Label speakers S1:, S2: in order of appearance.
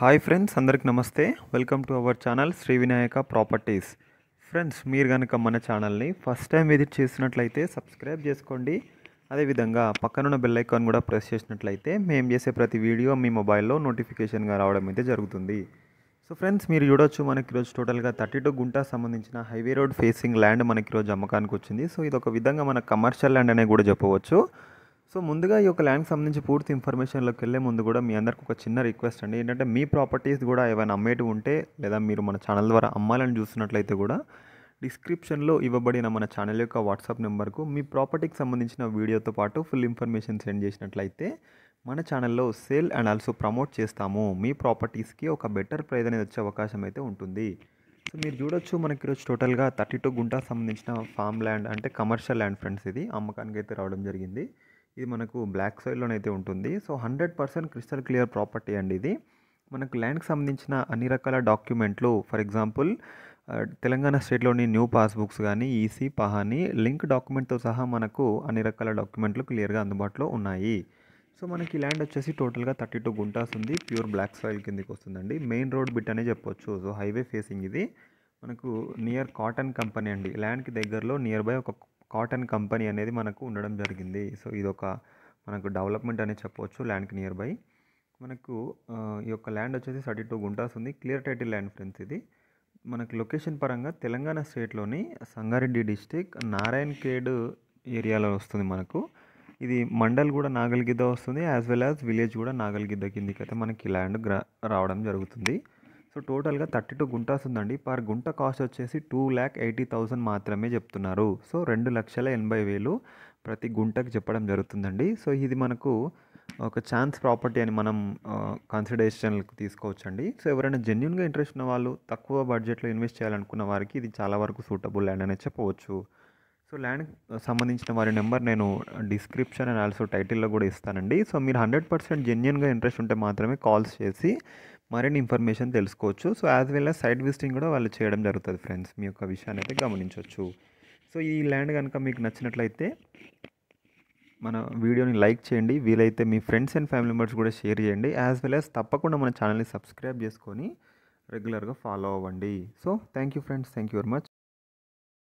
S1: hi friends అందరికి నమస్తే welcome to our channel Shri Vinayaka properties friends మీరు కనుక మన ఛానల్ని ఫస్ట్ టైం విజిట్ చేసినట్లయితే సబ్స్క్రైబ్ చేసుకోండి అదేవిధంగా పక్కనున్న బెల్ ఐకాన్ కూడా ప్రెస్ చేసినట్లయితే మేము చేసే ప్రతి వీడియో మీ మొబైల్లో నోటిఫికేషన్గా రావడం అయితే జరుగుతుంది సో ఫ్రెండ్స్ మీరు చూడొచ్చు మనకి ఈరోజు టోటల్గా థర్టీ టూ గుంటా సంబంధించిన హైవే రోడ్ ఫేసింగ్ ల్యాండ్ మనకి ఈరోజు అమ్మకానికి వచ్చింది సో ఇది ఒక విధంగా మన కమర్షియల్ ల్యాండ్ అనేది కూడా చెప్పవచ్చు సో ముందుగా ఈ యొక్క ల్యాండ్కి సంబంధించి పూర్తి ఇన్ఫర్మేషన్లోకి వెళ్ళే ముందు కూడా మీ అందరికి ఒక చిన్న రిక్వెస్ట్ అండి ఏంటంటే మీ ప్రాపర్టీస్ కూడా ఏమైనా అమ్మేటి ఉంటే లేదా మీరు మన ఛానల్ ద్వారా అమ్మాలని చూసినట్లయితే కూడా డిస్క్రిప్షన్లో ఇవ్వబడిన మన ఛానల్ యొక్క వాట్సాప్ నెంబర్కు మీ ప్రాపర్టీకి సంబంధించిన వీడియోతో పాటు ఫుల్ ఇన్ఫర్మేషన్ సెండ్ చేసినట్లయితే మన ఛానల్లో సేల్ అండ్ ఆల్సో ప్రమోట్ చేస్తాము మీ ప్రాపర్టీస్కి ఒక బెటర్ ప్రైజ్ అనేది వచ్చే అవకాశం అయితే ఉంటుంది సో మీరు చూడొచ్చు మనకి ఈరోజు టోటల్గా థర్టీ టూ గుంటా సంబంధించిన ఫామ్ ల్యాండ్ అంటే కమర్షియల్ ల్యాండ్ ఫ్రెండ్స్ ఇది అమ్మకానికి అయితే రావడం జరిగింది ఇది మనకు బ్లాక్ అయితే ఉంటుంది so hundred percent crystal clear property అండి ఇది మనకు ల్యాండ్కి సంబంధించిన అన్ని రకాల డాక్యుమెంట్లు ఫర్ ఎగ్జాంపుల్ తెలంగాణ స్టేట్లోని న్యూ పాస్బుక్స్ కానీ ఈసీ పహాని లింక్ డాక్యుమెంట్తో సహా మనకు అన్ని రకాల డాక్యుమెంట్లు క్లియర్గా అందుబాటులో ఉన్నాయి సో మనకి ల్యాండ్ వచ్చేసి టోటల్గా థర్టీ టూ గుంటాస్ ఉంది ప్యూర్ బ్లాక్ సాయిల్ కిందకి వస్తుందండి మెయిన్ రోడ్ బిట్ అనే చెప్పొచ్చు సో హైవే ఫేసింగ్ ఇది మనకు నియర్ కాటన్ కంపెనీ అండి ల్యాండ్కి దగ్గరలో నియర్ బై ఒక కాటన్ కంపెనీ అనేది మనకు ఉండడం జరిగింది సో ఇదొక మనకు డెవలప్మెంట్ అనేది చెప్పవచ్చు ల్యాండ్కి నియర్ బై మనకు ఈ యొక్క ల్యాండ్ వచ్చేసి థర్టీ టూ గుంటాస్ ఉంది క్లియర్ టైటిల్ ల్యాండ్ ఫ్రెండ్స్ ఇది మనకు లొకేషన్ పరంగా తెలంగాణ స్టేట్లోని సంగారెడ్డి డిస్టిక్ నారాయణ్ కేడ్ ఏరియాలో వస్తుంది మనకు ఇది మండల్ కూడా నాగల్గిద్ద వస్తుంది యాజ్ వెల్ యాజ్ విలేజ్ కూడా నాగల్గిద్ద కిందికైతే అయితే మనకి ల్యాండ్ రావడం జరుగుతుంది సో టోటల్గా థర్టీ టూ గుంటాస్ ఉందండి పర్ గుంట కాస్ట్ వచ్చేసి టూ ల్యాక్ ఎయిటీ థౌసండ్ మాత్రమే చెప్తున్నారు సో రెండు లక్షల ఎనభై వేలు ప్రతి గుంటకు చెప్పడం జరుగుతుందండి సో ఇది మనకు ఒక ఛాన్స్ ప్రాపర్టీ అని మనం కన్సిడరేషన్లకు తీసుకోవచ్చండి సో ఎవరైనా జెన్యున్గా ఇంట్రెస్ట్ ఉన్న వాళ్ళు తక్కువ బడ్జెట్లో ఇన్వెస్ట్ చేయాలనుకున్న వారికి ఇది చాలా వరకు సూటబుల్ ల్యాండ్ అనే చెప్పవచ్చు సో ల్యాండ్ సంబంధించిన వారి నెంబర్ నేను డిస్క్రిప్షన్ అండ్ ఆల్సో టైటిల్లో కూడా ఇస్తానండి సో మీరు హండ్రెడ్ పర్సెంట్ జెన్యున్గా ఇంట్రెస్ట్ ఉంటే మాత్రమే కాల్స్ చేసి మరిన్ని ఇన్ఫర్మేషన్ తెలుసుకోవచ్చు so as well as site visiting కూడా వాళ్ళు చేయడం జరుగుతుంది ఫ్రెండ్స్ మీ యొక్క విషయాన్ని అయితే గమనించవచ్చు సో ఈ ల్యాండ్ కనుక మీకు నచ్చినట్లయితే మన వీడియోని లైక్ చేయండి వీలైతే మీ ఫ్రెండ్స్ అండ్ ఫ్యామిలీ మెంబర్స్ కూడా షేర్ చేయండి యాజ్ వెల్ యాజ్ తప్పకుండా మన ఛానల్ని సబ్స్క్రైబ్ చేసుకొని రెగ్యులర్గా ఫాలో అవ్వండి so thank you friends thank you very much